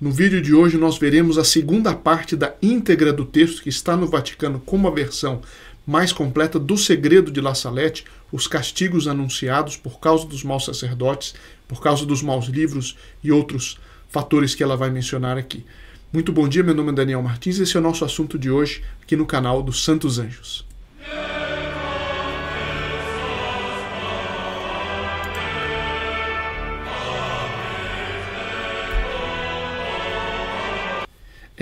No vídeo de hoje, nós veremos a segunda parte da íntegra do texto que está no Vaticano como a versão mais completa do segredo de La Salette, os castigos anunciados por causa dos maus sacerdotes, por causa dos maus livros e outros fatores que ela vai mencionar aqui. Muito bom dia, meu nome é Daniel Martins e esse é o nosso assunto de hoje aqui no canal dos Santos Anjos.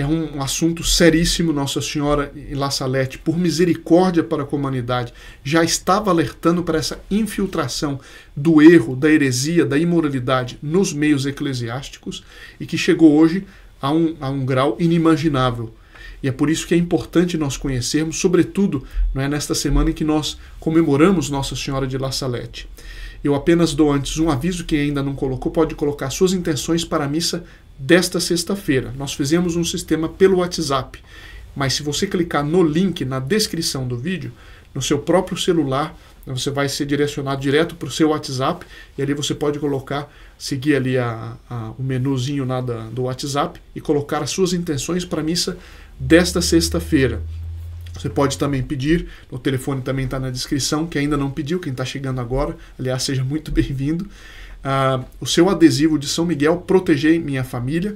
é um assunto seríssimo. Nossa Senhora em La Salete, por misericórdia para a comunidade, já estava alertando para essa infiltração do erro, da heresia, da imoralidade nos meios eclesiásticos e que chegou hoje a um, a um grau inimaginável. E é por isso que é importante nós conhecermos, sobretudo não é, nesta semana em que nós comemoramos Nossa Senhora de La Salete. Eu apenas dou antes um aviso: quem ainda não colocou pode colocar suas intenções para a missa desta sexta-feira. Nós fizemos um sistema pelo WhatsApp, mas se você clicar no link na descrição do vídeo, no seu próprio celular, você vai ser direcionado direto para o seu WhatsApp e ali você pode colocar, seguir ali a, a, o menuzinho lá da, do WhatsApp e colocar as suas intenções para a missa desta sexta-feira. Você pode também pedir, o telefone também está na descrição, que ainda não pediu, quem está chegando agora, aliás, seja muito bem-vindo ah, o seu adesivo de São Miguel Proteger Minha Família,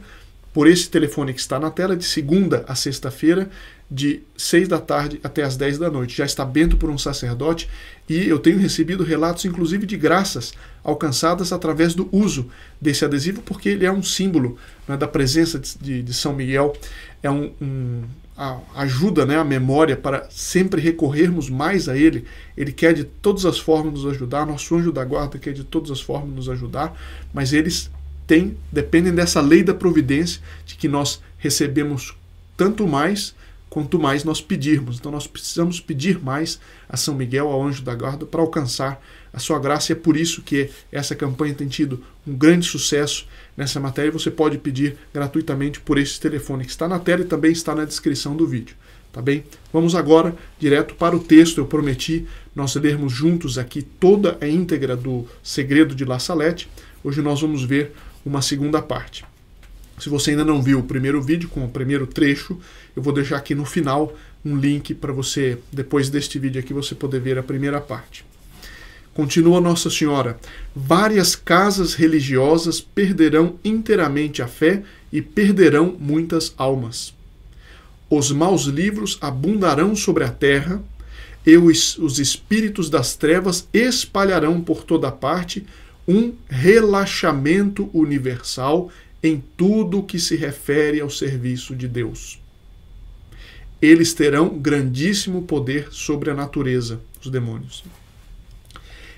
por esse telefone que está na tela, de segunda a sexta-feira, de seis da tarde até as dez da noite. Já está bento por um sacerdote e eu tenho recebido relatos, inclusive, de graças alcançadas através do uso desse adesivo, porque ele é um símbolo né, da presença de, de, São Miguel, é um, um a, ajuda, né, a memória, para sempre recorrermos mais a Ele. Ele quer de todas as formas nos ajudar, nosso anjo da guarda quer de todas as formas nos ajudar, mas eles têm, dependem dessa lei da providência, de que nós recebemos tanto mais quanto mais nós pedirmos. Então nós precisamos pedir mais a São Miguel, ao anjo da guarda, para alcançar a sua graça. E é por isso que essa campanha tem tido um grande sucesso nessa matéria. Você pode pedir gratuitamente por esse telefone que está na tela e também está na descrição do vídeo. Tá bem? Vamos agora direto para o texto. Eu prometi nós lermos juntos aqui toda a íntegra do Segredo de La Salette. Hoje nós vamos ver uma segunda parte. Se você ainda não viu o primeiro vídeo com o primeiro trecho, eu vou deixar aqui no final um link para você, depois deste vídeo aqui, você poder ver a primeira parte. Continua Nossa Senhora: várias casas religiosas perderão inteiramente a fé e perderão muitas almas. Os maus livros abundarão sobre a terra, e os, os espíritos das trevas espalharão por toda parte um relaxamento universal em tudo que se refere ao serviço de Deus. Eles terão grandíssimo poder sobre a natureza, os demônios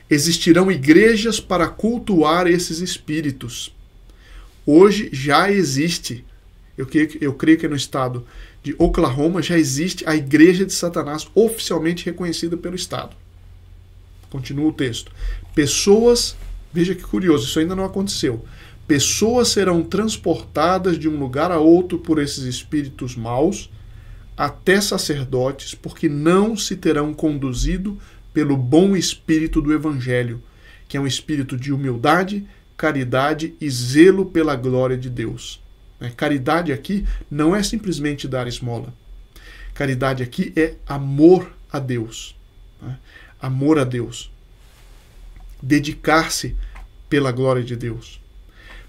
existirão igrejas para cultuar esses espíritos. Hoje já existe, eu creio, eu creio que no estado de Oklahoma já existe a Igreja de Satanás oficialmente reconhecida pelo Estado. Continua o texto. Pessoas, veja que curioso, isso ainda não aconteceu. Pessoas serão transportadas de um lugar a outro por esses espíritos maus, até sacerdotes, porque não se terão conduzido pelo bom espírito do Evangelho, que é um espírito de humildade, caridade e zelo pela glória de Deus. Né? Caridade aqui não é simplesmente dar esmola. Caridade aqui é amor a Deus. Né? Amor a Deus. Dedicar-se pela glória de Deus.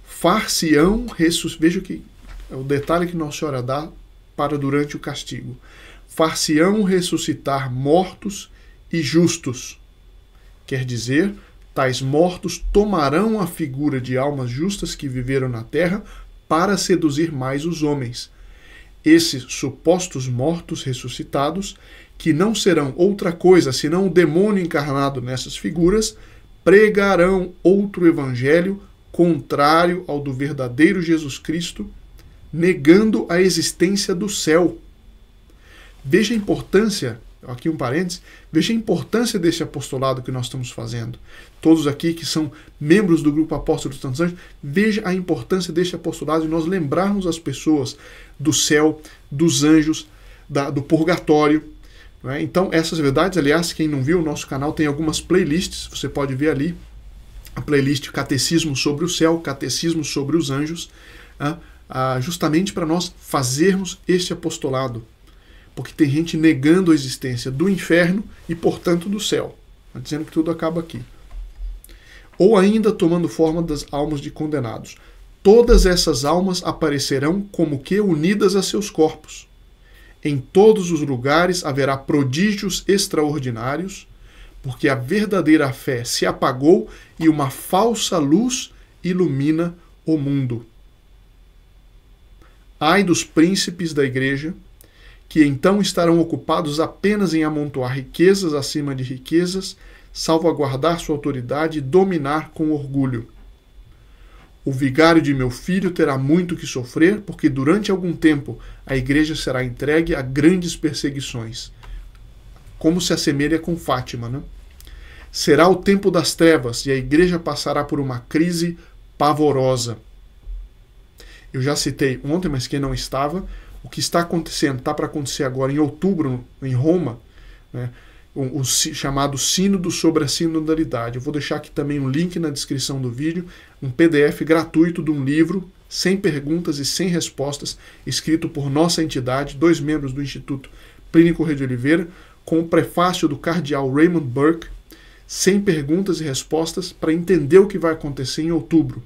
Far-se-ão ressuscitar. Veja que é o detalhe que Nossa Senhora dá para durante o castigo. Far-se-ão ressuscitar mortos e justos. Quer dizer, tais mortos tomarão a figura de almas justas que viveram na terra para seduzir mais os homens. Esses supostos mortos ressuscitados, que não serão outra coisa senão o demônio encarnado nessas figuras, pregarão outro evangelho contrário ao do verdadeiro Jesus Cristo, negando a existência do céu. Veja a importância aqui um parênteses, veja a importância desse apostolado que nós estamos fazendo. Todos aqui que são membros do grupo Apóstolo dos Santos Anjos, veja a importância desse apostolado e de nós lembrarmos as pessoas do céu, dos anjos, da, do purgatório. É? Então, essas verdades, aliás, quem não viu, o nosso canal tem algumas playlists, você pode ver ali a playlist Catecismo sobre o Céu, Catecismo sobre os Anjos, né? ah, justamente para nós fazermos este apostolado porque tem gente negando a existência do inferno e, portanto, do céu, tá dizendo que tudo acaba aqui. Ou ainda tomando forma das almas de condenados. Todas essas almas aparecerão como que unidas a seus corpos. Em todos os lugares haverá prodígios extraordinários, porque a verdadeira fé se apagou e uma falsa luz ilumina o mundo. Ai dos príncipes da igreja que então estarão ocupados apenas em amontoar riquezas acima de riquezas, salvaguardar sua autoridade e dominar com orgulho. O vigário de meu filho terá muito que sofrer, porque durante algum tempo a igreja será entregue a grandes perseguições. Como se assemelha com Fátima, né? Será o tempo das trevas e a igreja passará por uma crise pavorosa. Eu já citei ontem, mas quem não estava, o que está acontecendo, está para acontecer agora em outubro em Roma, né, o, o chamado Sínodo sobre a Sinodalidade. Eu vou deixar aqui também um link na descrição do vídeo, um PDF gratuito de um livro, sem perguntas e sem respostas, escrito por nossa entidade, dois membros do Instituto Plínico Rede Oliveira, com o prefácio do cardeal Raymond Burke, sem perguntas e respostas, para entender o que vai acontecer em outubro,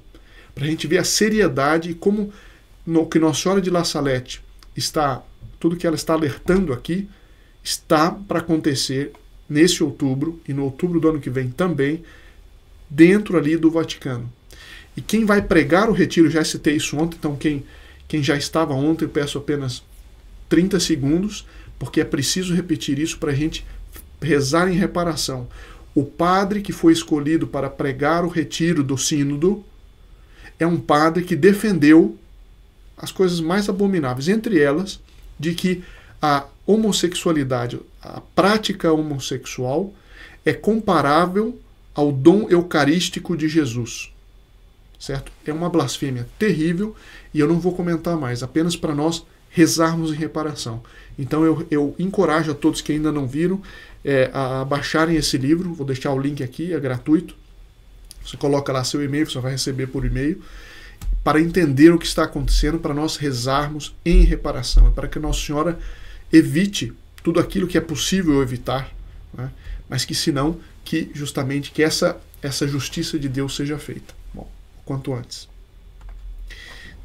para a gente ver a seriedade e como no, que Nossa Senhora de La Salette está, tudo que ela está alertando aqui está para acontecer nesse outubro e no outubro do ano que vem também, dentro ali do Vaticano. E quem vai pregar o retiro, já citei isso ontem, então quem, quem já estava ontem, eu peço apenas 30 segundos, porque é preciso repetir isso para a gente rezar em reparação. O padre que foi escolhido para pregar o retiro do Sínodo é um padre que defendeu as coisas mais abomináveis, entre elas, de que a homossexualidade, a prática homossexual, é comparável ao dom eucarístico de Jesus. Certo? É uma blasfêmia terrível e eu não vou comentar mais, apenas para nós rezarmos em reparação. Então eu, eu, encorajo a todos que ainda não viram é, a, a baixarem esse livro, vou deixar o link aqui, é gratuito. Você coloca lá seu e-mail, você vai receber por e-mail para entender o que está acontecendo, para nós rezarmos em reparação, é para que Nossa Senhora evite tudo aquilo que é possível evitar, né? mas que se não, que justamente que essa, essa justiça de Deus seja feita, bom, quanto antes.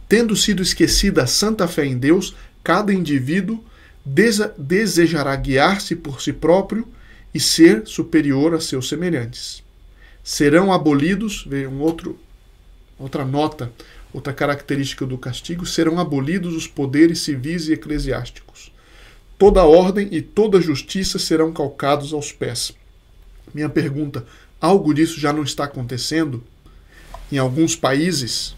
Tendo sido esquecida a santa fé em Deus, cada indivíduo desejará guiar-se por si próprio e ser superior a seus semelhantes. Serão abolidos, vejam outro, outra nota Outra característica do castigo serão abolidos os poderes civis e eclesiásticos. Toda ordem e toda justiça serão calcados aos pés. Minha pergunta: algo disso já não está acontecendo? Em alguns países,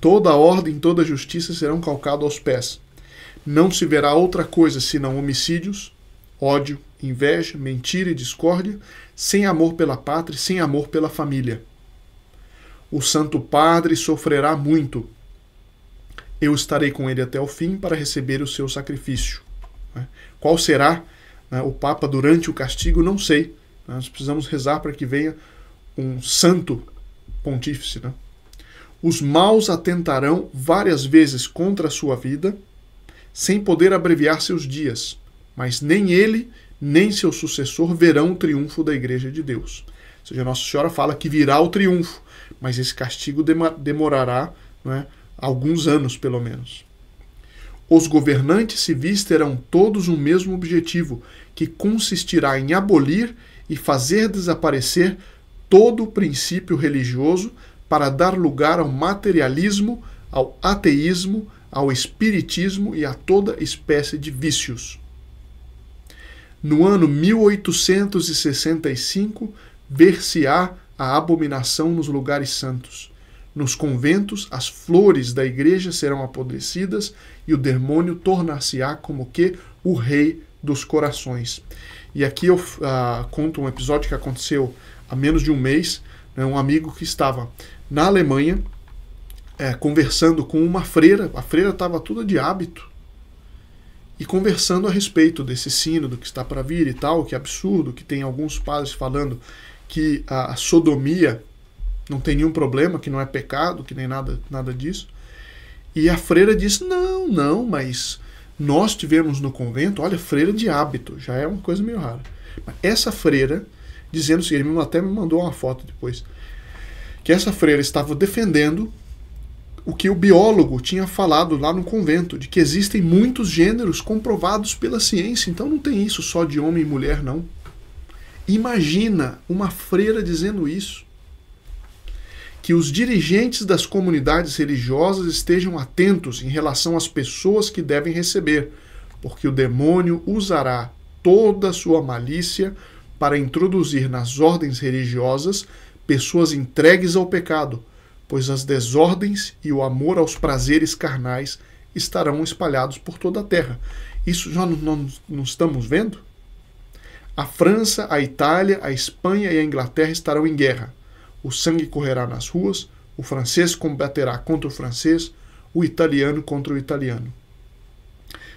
toda ordem, e toda justiça serão calcados aos pés. Não se verá outra coisa senão homicídios, ódio, inveja, mentira e discórdia, sem amor pela pátria, sem amor pela família. O Santo Padre sofrerá muito. Eu estarei com ele até o fim para receber o seu sacrifício. Né? Qual será né, o Papa durante o castigo? Não sei. Né? Nós precisamos rezar para que venha um santo pontífice. Né? Os maus atentarão várias vezes contra a sua vida, sem poder abreviar seus dias, mas nem ele nem seu sucessor verão o triunfo da Igreja de Deus. Ou seja, Nossa Senhora fala que virá o triunfo, mas esse castigo demorará é, alguns anos, pelo menos. Os governantes civis terão todos o mesmo objetivo, que consistirá em abolir e fazer desaparecer todo o princípio religioso para dar lugar ao materialismo, ao ateísmo, ao espiritismo e a toda espécie de vícios. No ano 1865, ver-se-á a abominação nos lugares santos. Nos conventos, as flores da igreja serão apodrecidas e o demônio tornar-se-á como que o rei dos corações. E aqui eu uh, conto um episódio que aconteceu há menos de um mês. Né, um amigo que estava na Alemanha é, conversando com uma freira. A freira estava toda de hábito e conversando a respeito desse sínodo que está para vir e tal, que é absurdo, que tem alguns padres falando que a, sodomia não tem nenhum problema, que não é pecado, que nem nada, nada disso. E a freira disse: não, não, mas nós tivemos no convento, olha, freira de hábito, já é uma coisa meio rara. Essa freira, dizendo o seguinte, ele até me mandou uma foto depois, que essa freira estava defendendo o que o biólogo tinha falado lá no convento, de que existem muitos gêneros comprovados pela ciência, então não tem isso só de homem e mulher, não. Imagina uma freira dizendo isso. Que os dirigentes das comunidades religiosas estejam atentos em relação às pessoas que devem receber, porque o demônio usará toda a sua malícia para introduzir nas ordens religiosas pessoas entregues ao pecado, pois as desordens e o amor aos prazeres carnais estarão espalhados por toda a terra. Isso já não, não, não estamos vendo? A França, a Itália, a Espanha e a Inglaterra estarão em guerra. O sangue correrá nas ruas, o francês combaterá contra o francês, o italiano contra o italiano.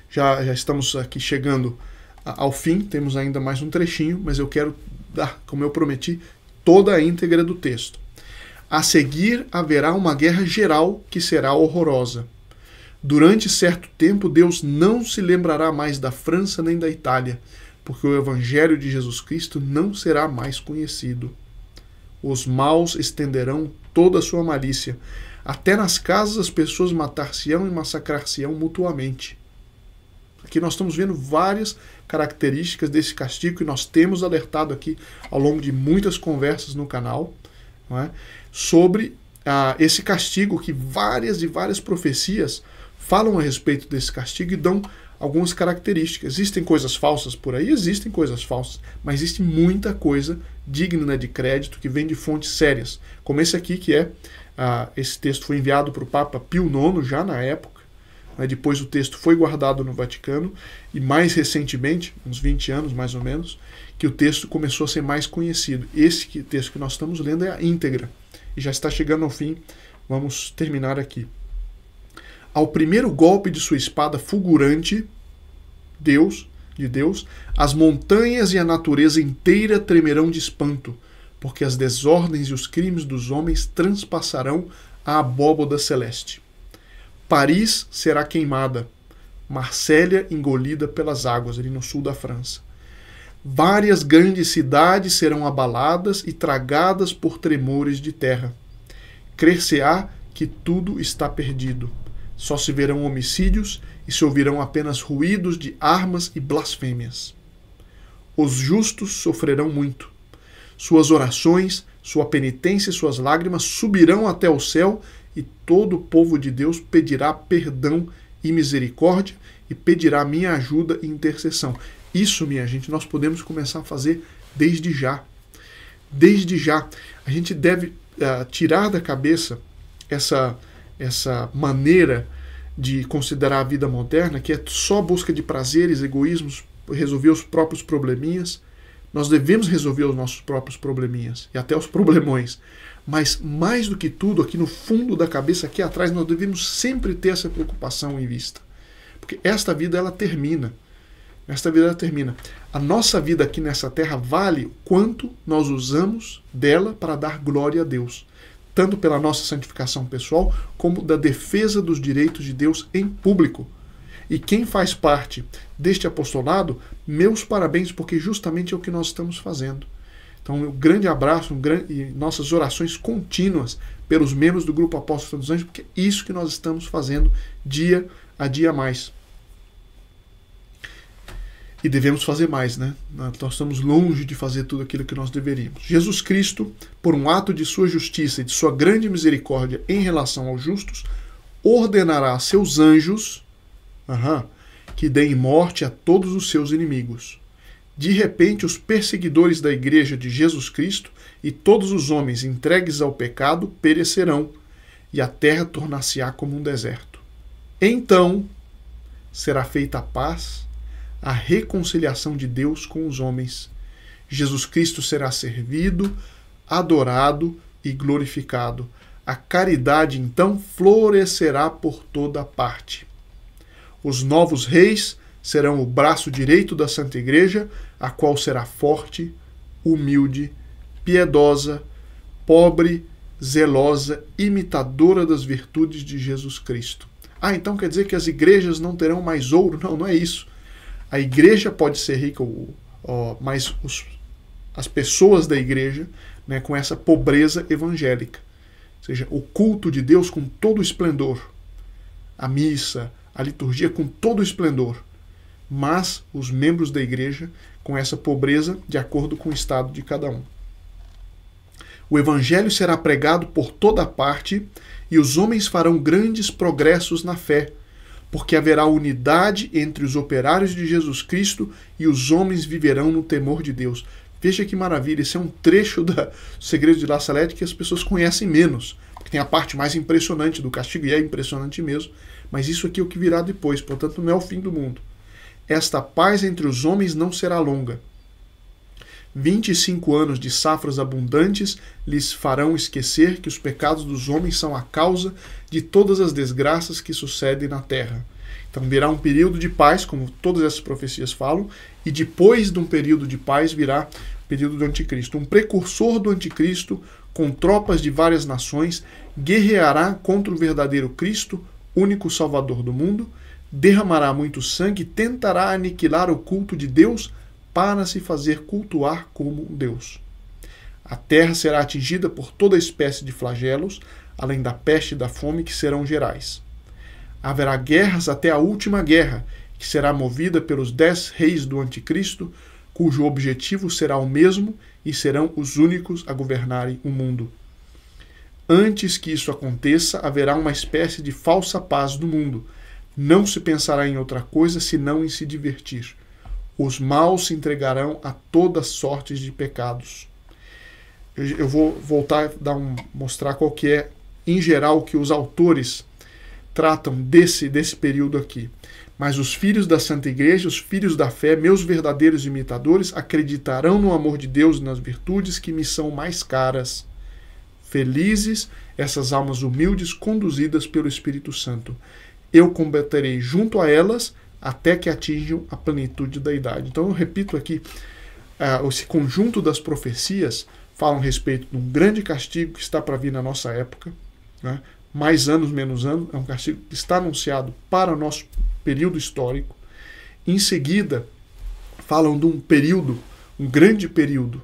Já, já estamos aqui chegando ao fim, temos ainda mais um trechinho, mas eu quero dar, como eu prometi, toda a íntegra do texto. A seguir haverá uma guerra geral que será horrorosa. Durante certo tempo, Deus não se lembrará mais da França nem da Itália, porque o Evangelho de Jesus Cristo não será mais conhecido. Os maus estenderão toda a sua malícia. Até nas casas as pessoas matar-se-ão e massacrar-se-ão mutuamente. Aqui nós estamos vendo várias características desse castigo que nós temos alertado aqui ao longo de muitas conversas no canal é? sobre ah, esse castigo que várias e várias profecias falam a respeito desse castigo e dão algumas características. Existem coisas falsas por aí? Existem coisas falsas, mas existe muita coisa digna né, de crédito que vem de fontes sérias, como esse aqui que é, ah, esse texto foi enviado para o Papa Pio IX já na época, né, depois o texto foi guardado no Vaticano, e mais recentemente, uns 20 anos mais ou menos, que o texto começou a ser mais conhecido. Esse que, texto que nós estamos lendo é a íntegra, e já está chegando ao fim, vamos terminar aqui. Ao primeiro golpe de sua espada fulgurante, Deus, de Deus, as montanhas e a natureza inteira tremerão de espanto, porque as desordens e os crimes dos homens transpassarão a abóboda celeste. Paris será queimada, Marsella engolida pelas águas, ali no sul da França. Várias grandes cidades serão abaladas e tragadas por tremores de terra. Crer-se-á que tudo está perdido. Só se verão homicídios e se ouvirão apenas ruídos de armas e blasfêmias. Os justos sofrerão muito. Suas orações, sua penitência e suas lágrimas subirão até o céu e todo o povo de Deus pedirá perdão e misericórdia e pedirá minha ajuda e intercessão. Isso, minha gente, nós podemos começar a fazer desde já. Desde já. A gente deve uh, tirar da cabeça essa essa maneira de considerar a vida moderna, que é só busca de prazeres, egoísmos, resolver os próprios probleminhas. Nós devemos resolver os nossos próprios probleminhas e até os problemões. Mas mais do que tudo, aqui no fundo da cabeça, aqui atrás, nós devemos sempre ter essa preocupação em vista. Porque esta vida ela termina. Esta vida ela termina. A nossa vida aqui nessa terra vale quanto nós usamos dela para dar glória a Deus tanto pela nossa santificação pessoal, como da defesa dos direitos de Deus em público. E quem faz parte deste apostolado, meus parabéns, porque justamente é o que nós estamos fazendo. Então, um grande abraço um grande, e nossas orações contínuas pelos membros do Grupo Apóstolos dos Anjos, porque é isso que nós estamos fazendo dia a dia mais. E devemos fazer mais, né? Nós estamos longe de fazer tudo aquilo que nós deveríamos. Jesus Cristo, por um ato de sua justiça e de sua grande misericórdia em relação aos justos, ordenará a seus anjos que deem morte a todos os seus inimigos. De repente, os perseguidores da igreja de Jesus Cristo e todos os homens entregues ao pecado perecerão, e a terra tornar-se-á como um deserto. Então será feita a paz a reconciliação de Deus com os homens. Jesus Cristo será servido, adorado e glorificado. A caridade então florescerá por toda parte. Os novos reis serão o braço direito da Santa Igreja, a qual será forte, humilde, piedosa, pobre, zelosa, imitadora das virtudes de Jesus Cristo. Ah, então quer dizer que as igrejas não terão mais ouro? Não, não é isso a igreja pode ser rica, ou, ou, mas os, as pessoas da igreja né, com essa pobreza evangélica. Ou seja, o culto de Deus com todo o esplendor, a missa, a liturgia com todo o esplendor, mas os membros da igreja com essa pobreza de acordo com o estado de cada um. O evangelho será pregado por toda parte e os homens farão grandes progressos na fé porque haverá unidade entre os operários de Jesus Cristo e os homens viverão no temor de Deus. Veja que maravilha, esse é um trecho do Segredo de La Salete que as pessoas conhecem menos, porque tem a parte mais impressionante do castigo, e é impressionante mesmo, mas isso aqui é o que virá depois, portanto não é o fim do mundo. Esta paz entre os homens não será longa. 25 anos de safras abundantes lhes farão esquecer que os pecados dos homens são a causa de todas as desgraças que sucedem na terra. Então virá um período de paz, como todas essas profecias falam, e depois de um período de paz virá o período do anticristo. Um precursor do anticristo, com tropas de várias nações, guerreará contra o verdadeiro Cristo, único Salvador do mundo, derramará muito sangue, tentará aniquilar o culto de Deus para se fazer cultuar como um Deus. A terra será atingida por toda espécie de flagelos, além da peste e da fome que serão gerais. Haverá guerras até a última guerra, que será movida pelos dez reis do Anticristo, cujo objetivo será o mesmo e serão os únicos a governarem o mundo. Antes que isso aconteça, haverá uma espécie de falsa paz no mundo. Não se pensará em outra coisa senão em se divertir. Os maus se entregarão a todas sortes de pecados. Eu, eu vou voltar a um, mostrar qual que é, em geral, que os autores tratam desse, desse período aqui. Mas os filhos da Santa Igreja, os filhos da fé, meus verdadeiros imitadores, acreditarão no amor de Deus e nas virtudes que me são mais caras. Felizes essas almas humildes conduzidas pelo Espírito Santo. Eu combaterei junto a elas até que atinjam a plenitude da idade. Então eu repito aqui, uh, esse conjunto das profecias falam a respeito de um grande castigo que está para vir na nossa época, né? mais anos, menos anos, é um castigo que está anunciado para o nosso período histórico. Em seguida, falam de um período, um grande período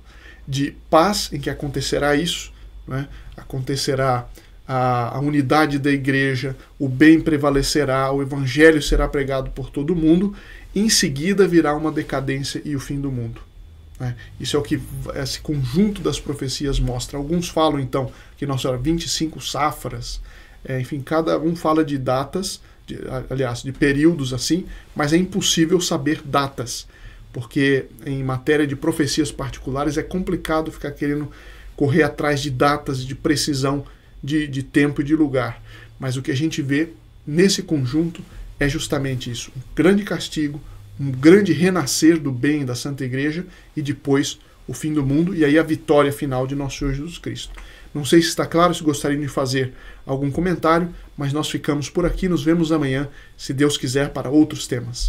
de paz em que acontecerá isso, né? acontecerá a, a unidade da igreja, o bem prevalecerá, o evangelho será pregado por todo mundo, em seguida virá uma decadência e o fim do mundo. Né? Isso é o que esse conjunto das profecias mostra. Alguns falam, então, que Nossa Senhora, 25 safras, é, enfim, cada um fala de datas, de, aliás, de períodos assim, mas é impossível saber datas, porque em matéria de profecias particulares é complicado ficar querendo correr atrás de datas de precisão de, de tempo e de lugar. Mas o que a gente vê nesse conjunto é justamente isso: um grande castigo, um grande renascer do bem da Santa Igreja e depois o fim do mundo e aí a vitória final de nosso Senhor Jesus Cristo. Não sei se está claro, se gostariam de fazer algum comentário, mas nós ficamos por aqui. Nos vemos amanhã, se Deus quiser, para outros temas.